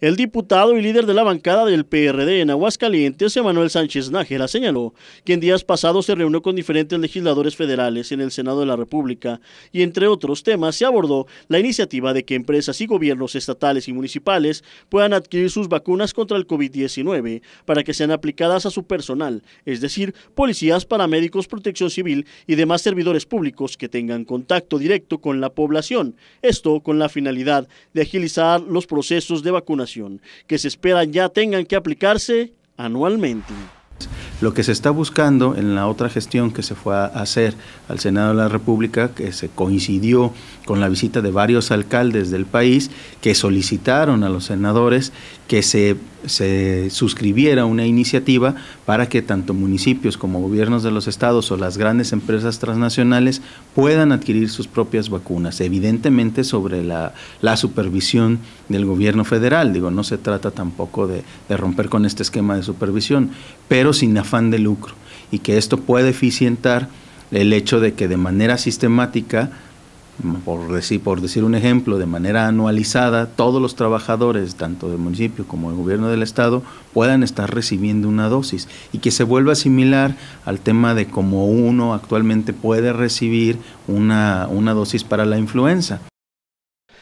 El diputado y líder de la bancada del PRD en Aguascalientes, Emanuel Sánchez Nájera, señaló que en días pasados se reunió con diferentes legisladores federales en el Senado de la República y entre otros temas se abordó la iniciativa de que empresas y gobiernos estatales y municipales puedan adquirir sus vacunas contra el COVID-19 para que sean aplicadas a su personal, es decir, policías, paramédicos, protección civil y demás servidores públicos que tengan contacto directo con la población, esto con la finalidad de agilizar los procesos de vacunación que se esperan ya tengan que aplicarse anualmente. Lo que se está buscando en la otra gestión que se fue a hacer al Senado de la República, que se coincidió con la visita de varios alcaldes del país que solicitaron a los senadores que se se suscribiera una iniciativa para que tanto municipios como gobiernos de los estados o las grandes empresas transnacionales puedan adquirir sus propias vacunas, evidentemente sobre la, la supervisión del gobierno federal. Digo, no se trata tampoco de, de romper con este esquema de supervisión, pero sin afán de lucro y que esto puede eficientar el hecho de que de manera sistemática por decir, por decir un ejemplo, de manera anualizada, todos los trabajadores, tanto del municipio como del gobierno del estado, puedan estar recibiendo una dosis y que se vuelva similar al tema de cómo uno actualmente puede recibir una, una dosis para la influenza.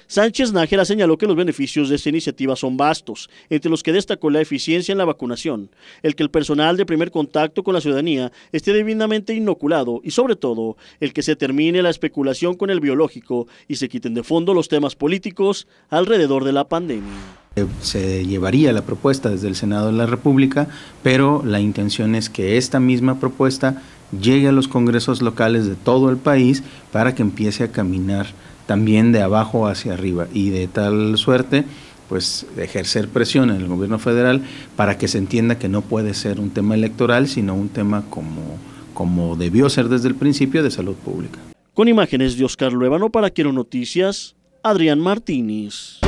Sánchez Nájera señaló que los beneficios de esta iniciativa son vastos, entre los que destacó la eficiencia en la vacunación, el que el personal de primer contacto con la ciudadanía esté debidamente inoculado y sobre todo el que se termine la especulación con el biológico y se quiten de fondo los temas políticos alrededor de la pandemia. Eh, se llevaría la propuesta desde el Senado de la República, pero la intención es que esta misma propuesta llegue a los congresos locales de todo el país para que empiece a caminar también de abajo hacia arriba y de tal suerte pues ejercer presión en el gobierno federal para que se entienda que no puede ser un tema electoral, sino un tema como, como debió ser desde el principio de salud pública. Con imágenes de Oscar Luevano para Quiero Noticias, Adrián Martínez.